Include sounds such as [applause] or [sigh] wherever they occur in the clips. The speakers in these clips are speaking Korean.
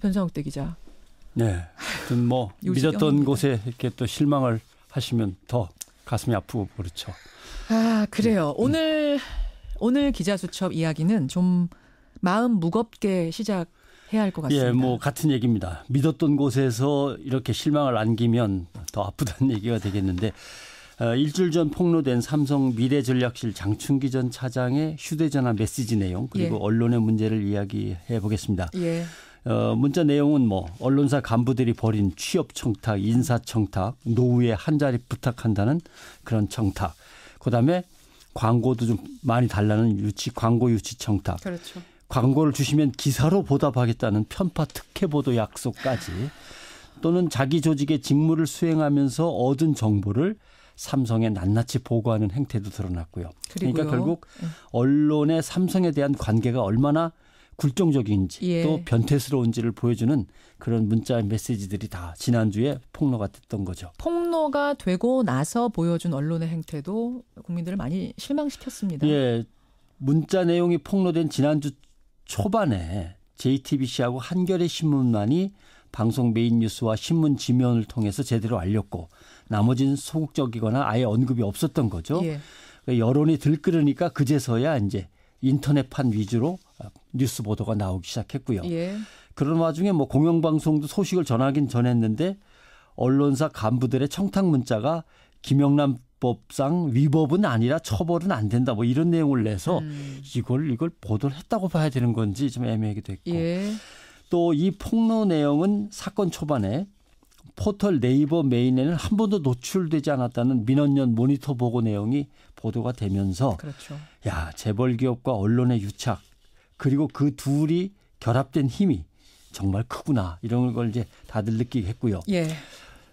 변상욱 대 기자. 네. 뭐 [laughs] 믿었던 곳에 이렇게 또 실망을 하시면 더 가슴이 아프고 그렇죠. 아 그래요. 네. 오늘 오늘 기자 수첩 이야기는 좀 마음 무겁게 시작. 해야 할것 예, 같습니다. 예, 뭐 같은 얘기입니다. 믿었던 곳에서 이렇게 실망을 안기면 더 아프다는 [laughs] 얘기가 되겠는데 어, 일주일 전 폭로된 삼성 미래전략실 장충기 전 차장의 휴대전화 메시지 내용 그리고 예. 언론의 문제를 이야기해 보겠습니다. 예. 어, 문자 내용은 뭐 언론사 간부들이 벌인 취업 청탁, 인사 청탁, 노후에 한 자리 부탁한다는 그런 청탁. 그다음에 광고도 좀 많이 달라는 유치 광고 유치 청탁. 그렇죠. 광고를 주시면 기사로 보답하겠다는 편파 특혜 보도 약속까지 또는 자기 조직의 직무를 수행하면서 얻은 정보를 삼성에 낱낱이 보고하는 행태도 드러났고요. 그러니까 그리고요. 그러니까 결국 예. 언론의 삼성에 대한 관계가 얼마나 굴종적인지 예. 또 변태스러운지를 보여주는 그런 문자 메시지들이 다 지난주에 폭로가 됐던 거죠. 폭로가 되고 나서 보여준 언론의 행태도 국민들을 많이 실망시켰습니다. 예. 문자 내용이 폭로된 지난주 초반에 JTBC하고 한겨레 신문만이 방송 메인 뉴스와 신문 지면을 통해서 제대로 알렸고 나머지는 소극적이거나 아예 언급이 없었던 거죠. 예. 여론이 들끓으니까 그제서야 이제 인터넷판 위주로 아, 뉴스 보도가 나오기 시작했고요. 예. 그런 와중에 뭐 공영방송도 소식을 전하긴 전했는데 언론사 간부들의 청탁 문자가 김영남 법상 위법은 아니라 처벌은 안 된다 뭐 이런 내용을 내서 음. 이걸 이걸 보도를 했다고 봐야 되는 건지 좀 애매하기도 했고 예. 또 이 폭로 내용은 사건 초반에 포털 네이버 메인에는 한 번도 노출되지 않았다는 민원연 모니터 보고 내용이 보도가 되면서 그렇죠. 야 재벌 기업과 언론의 유착 그리고 그 둘이 결합된 힘이 정말 크구나 이런 걸 이제 다들 느끼게 했고요. 예.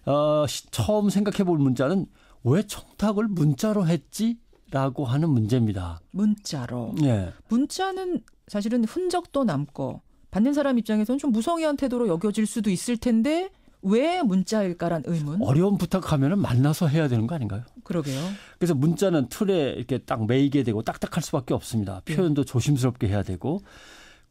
어, 처음 생각해 볼 문자는 왜 청탁을 문자로 했지라고 하는 문제입니다. 문자로. 예. 문자는 사실은 흔적도 남고 받는 사람 입장에서는 좀 무성의한 태도로 여겨질 수도 있을 텐데 왜 문자일까란 의문. 어려운 부탁하면은 만나서 해야 되는 거 아닌가요? 그러게요. 그래서 문자는 틀에 이렇게 딱 매이게 되고 딱딱할 수밖에 없습니다. 예. 표현도 예. 조심스럽게 해야 되고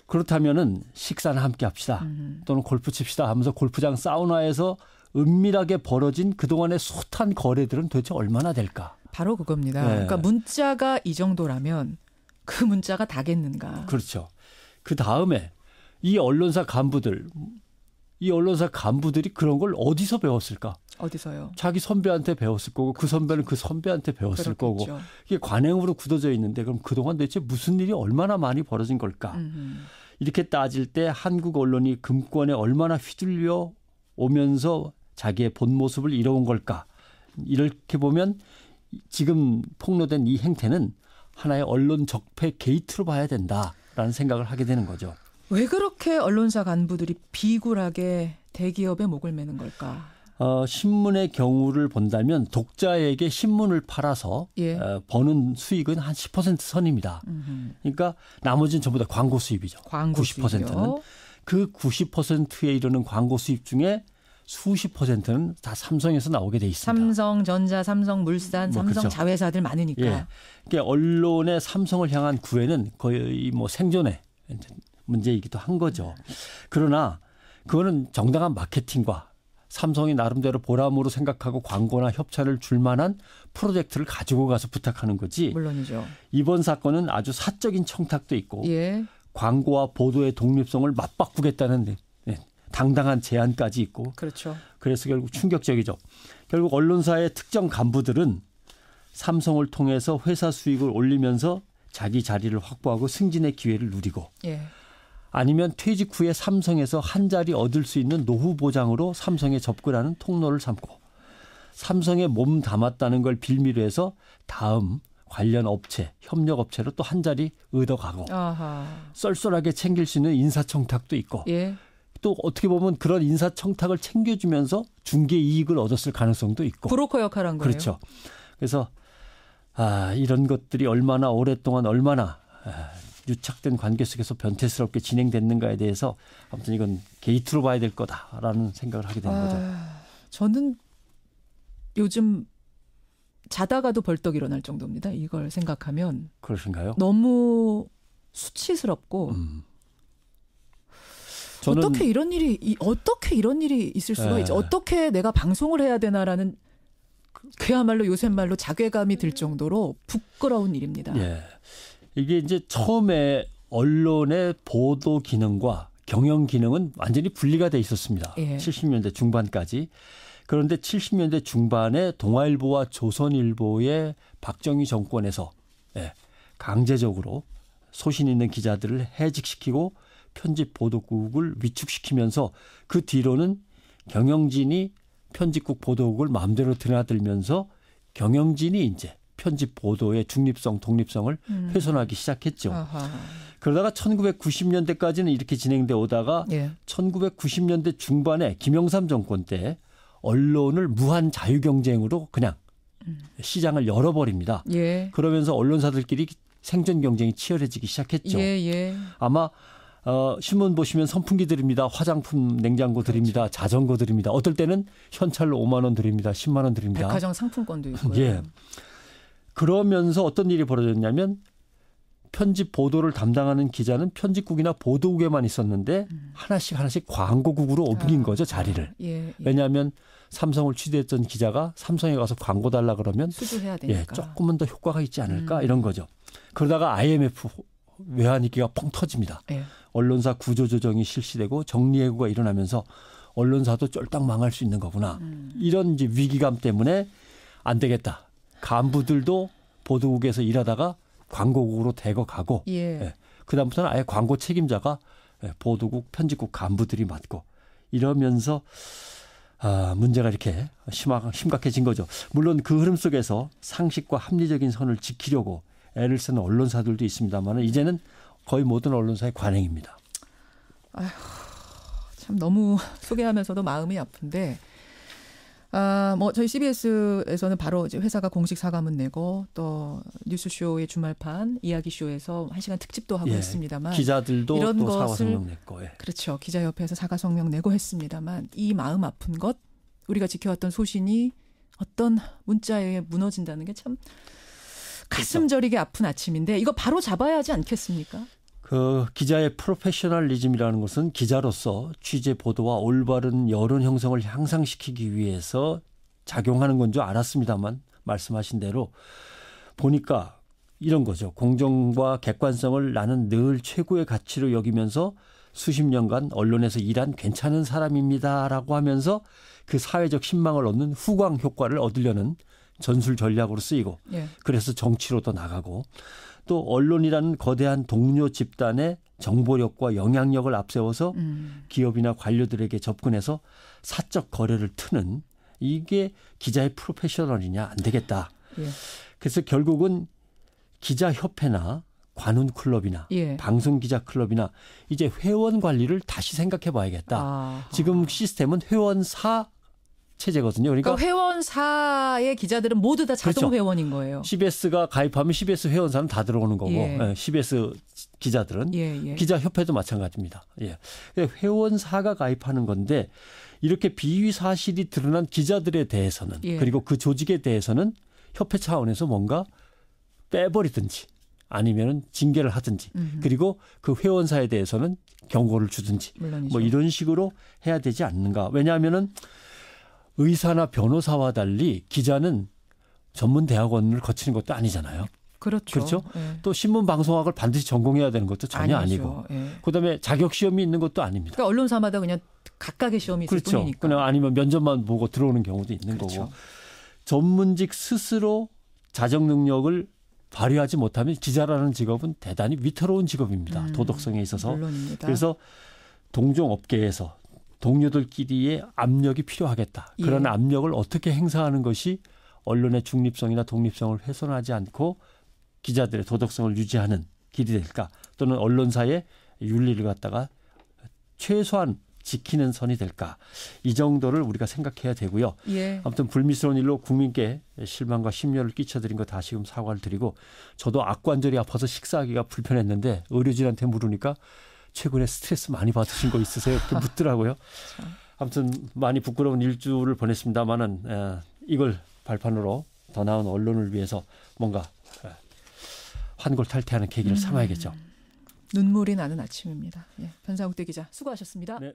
그렇다면은 식사는 함께 합시다. 음. 또는 골프 칩시다 하면서 골프장 사우나에서 은밀하게 벌어진 그동안의 숱한 거래들은 도대체 얼마나 될까? 바로 그겁니다. 네. 그러니까 문자가 이 정도라면 그 문자가 다겠는가? 그렇죠. 그 다음에 이 언론사 간부들 이 언론사 간부들이 그런 걸 어디서 배웠을까? 어디서요? 자기 선배한테 배웠을 거고 그 선배는 그 선배한테 배웠을 그렇겠죠. 거고 이게 관행으로 굳어져 있는데 그럼 그동안 대체 무슨 일이 얼마나 많이 벌어진 걸까? 음흠. 이렇게 따질 때 한국 언론이 금권에 얼마나 휘둘려 오면서 자기의 본 모습을 잃어온 걸까? 이렇게 보면 지금 폭로된 이 행태는 하나의 언론 적폐 게이트로 봐야 된다라는 생각을 하게 되는 거죠. 왜 그렇게 언론사 간부들이 비굴하게 대기업에 목을 매는 걸까? 어, 신문의 경우를 본다면 독자에게 신문을 팔아서 예. 어, 버는 수익은 한 10% 선입니다. 음흠. 그러니까 나머지는 전부 다 광고 수입이죠. 광고 90%는 수입이요? 그 90%에 이르는 광고 수입 중에 수십 퍼센트는 다 삼성에서 나오게 돼 있습니다. 삼성전자, 삼성물산, 뭐 삼성 그렇죠. 자회사들 많으니까. 예. 그러니까 언론의 삼성을 향한 구애는 거의 뭐 생존에 문제이기도 한 거죠. 그러나 그거는 정당한 마케팅과 삼성이 나름대로 보람으로 생각하고 광고나 협찬을 줄 만한 프로젝트를 가지고 가서 부탁하는 거지. 물론이죠. 이번 사건은 아주 사적인 청탁도 있고 예. 광고와 보도의 독립성을 맞바꾸겠다는 네, 네, 당당한 제안까지 있고. 그렇죠. 그래서 결국 충격적이죠. 결국 언론사의 특정 간부들은 삼성을 통해서 회사 수익을 올리면서 자기 자리를 확보하고 승진의 기회를 누리고 예. 아니면 퇴직 후에 삼성에서 한 자리 얻을 수 있는 노후 보장으로 삼성에 접근하는 통로를 삼고 삼성에 몸 담았다는 걸 빌미로 해서 다음 관련 업체, 협력 업체로 또 한 자리 얻어가고 아하. 쏠쏠하게 챙길 수 있는 인사청탁도 있고 예. 또 어떻게 보면 그런 인사청탁을 챙겨주면서 중개 이익을 얻었을 가능성도 있고 브로커 역할한 거예요. 그렇죠. 그래서 아 이런 것들이 얼마나 오랫동안 얼마나 아, 유착된 관계 속에서 변태스럽게 진행됐는가에 대해서 아무튼 이건 게이트로 봐야 될 거다라는 생각을 하게 되는 아, 거죠. 저는 요즘 자다가도 벌떡 일어날 정도입니다. 이걸 생각하면 그러신가요? 너무 수치스럽고 음. 어떻게 이런 일이 어떻게 이런 일이 있을 수가 네. 있지? 어떻게 내가 방송을 해야 되나라는 그, 그야말로 요새 말로 자괴감이 들 정도로 부끄러운 일입니다. 예. 이게 이제 처음에 언론의 보도 기능과 경영 기능은 완전히 분리가 돼 있었습니다. 예. 70년대 중반까지. 그런데 70년대 중반에 동아일보와 조선일보의 박정희 정권에서 예, 강제적으로 소신 있는 기자들을 해직시키고 편집 보도국을 위축시키면서 그 뒤로는 경영진이 편집국 보도국을 마음대로 드나들면서 경영진이 이제 편집 보도의 중립성, 독립성을 음. 훼손하기 시작했죠. 아하. 그러다가 1990년대까지는 이렇게 진행돼 오다가 예. 1990년대 중반에 김영삼 정권 때 언론을 무한 자유 경쟁으로 그냥 음. 시장을 열어버립니다. 예. 그러면서 언론사들끼리 생존 경쟁이 치열해지기 시작했죠. 예, 예. 아마 어, 신문 보시면 선풍기 드립니다. 화장품 냉장고 드립니다. 그렇죠. 자전거 드립니다. 어떨 때는 현찰로 5만 원 드립니다. 10만 원 드립니다. 백화점 상품권도 있고요. 예. 그러면서 어떤 일이 벌어졌냐면 편집 보도를 담당하는 기자는 편집국이나 보도국에만 있었는데 음. 하나씩 하나씩 광고국으로 옮긴 아. 거죠 자리를. 예, 예. 왜냐하면 삼성을 취재했던 기자가 삼성에 가서 광고 달라 그러면 수주해야 예, 되니까. 예, 조금은 더 효과가 있지 않을까 음. 이런 거죠. 그러다가 IMF 외환위기가 펑 터집니다. 예. 언론사 구조조정이 실시되고 정리해고가 일어나면서 언론사도 쫄딱 망할 수 있는 거구나. 음. 이런 이제 위기감 때문에 안 되겠다. 간부들도 보도국에서 일하다가 광고국으로 대거 가고 예. 예. 그다음부터는 아예 광고 책임자가 예, 보도국 편집국 간부들이 맡고 이러면서 아, 문제가 이렇게 심하, 심각해진 거죠. 물론 그 흐름 속에서 상식과 합리적인 선을 지키려고 애를 쓰는 언론사들도 있습니다만 이제는 거의 모든 언론사의 관행입니다. 아휴, 참 너무 [laughs] 소개하면서도 마음이 아픈데 아, 뭐 저희 CBS에서는 바로 이제 회사가 공식 사과문 내고 또 뉴스쇼의 주말판 이야기쇼에서 한 시간 특집도 하고 예, 했습니다만 기자들도 이런 또 것을, 사과 성명 냈고 예. 그렇죠 기자협회에서 사과 성명 내고 했습니다만 이 마음 아픈 것 우리가 지켜왔던 소신이 어떤 문자에 무너진다는 게참 그렇죠. 가슴 저리게 아픈 아침인데 이거 바로 잡아야 하지 않겠습니까? 그 기자의 프로페셔널리즘이라는 것은 기자로서 취재 보도와 올바른 여론 형성을 향상시키기 위해서 작용하는 건 줄 알았습니다만 말씀하신 대로 보니까 이런 거죠. 공정과 객관성을 나는 늘 최고의 가치로 여기면서 수십 년간 언론에서 일한 괜찮은 사람입니다라고 하면서 그 사회적 신망을 얻는 후광 효과를 얻으려는 전술 전략으로 쓰이고 예. 그래서 정치로도 나가고 또 언론이라는 거대한 동료 집단의 정보력과 영향력을 앞세워서 음. 기업이나 관료들에게 접근해서 사적 거래를 트는 이게 기자의 프로페셔널이냐 안 되겠다. 예. 그래서 결국은 기자 협회나 관훈 클럽이나 예. 방송 기자 클럽이나 이제 회원 관리를 다시 생각해 봐야겠다. 아. 지금 시스템은 회원사 체제거든요. 그러니까, 그러니까 회원사의 기자들은 모두 다 자동 그렇죠. 회원인 거예요. CBS가 가입하면 CBS 회원사는 다 들어오는 거고 예. 예, CBS 기자들은 예, 예. 기자협회도 마찬가지입니다. 예. 그 회원사가 가입하는 건데 이렇게 비위 사실이 드러난 기자들에 대해서는 예. 그리고 그 조직에 대해서는 협회 차원에서 뭔가 빼버리든지 아니면 징계를 하든지 음흠. 그리고 그 회원사에 대해서는 경고를 주든지 뭐 물론이죠. 뭐 이런 식으로 해야 되지 않는가 왜냐하면은 의사나 변호사와 달리 기자는 전문 대학원을 거치는 것도 아니잖아요. 그렇죠. 그렇죠? 예. 또 신문 방송학을 반드시 전공해야 되는 것도 전혀 아니죠. 아니고 예. 그다음에 자격 시험이 있는 것도 아닙니다. 그러니까 언론사마다 그냥 각각의 시험이 있을 그렇죠. 뿐이니까. 그냥 아니면 면접만 보고 들어오는 경우도 있는 그렇죠. 거고. 전문직 스스로 자정 능력을 발휘하지 못하면 기자라는 직업은 대단히 위태로운 직업입니다. 음, 도덕성에 있어서. 물론입니다. 그래서 동종 업계에서 동료들끼리의 압력이 필요하겠다. 예. 그런 예. 압력을 어떻게 행사하는 것이 언론의 중립성이나 독립성을 훼손하지 않고 기자들의 도덕성을 유지하는 길이 될까? 또는 언론사의 윤리를 갖다가 최소한 지키는 선이 될까? 이 정도를 우리가 생각해야 되고요. 예. 아무튼 불미스러운 일로 국민께 실망과 심려를 끼쳐드린 거 다시금 사과를 드리고 저도 악관절이 아파서 식사하기가 불편했는데 의료진한테 물으니까 최근에 스트레스 많이 받으신 거 있으세요? 이렇게 묻더라고요. 그렇죠. 아무튼 많이 부끄러운 일주를 보냈습니다만은 이걸 발판으로 더 나은 언론을 위해서 뭔가 환골탈태하는 계기를 음. 삼아야겠죠. 눈물이 나는 아침입니다. 예, 변상욱 대기자 수고하셨습니다. 네.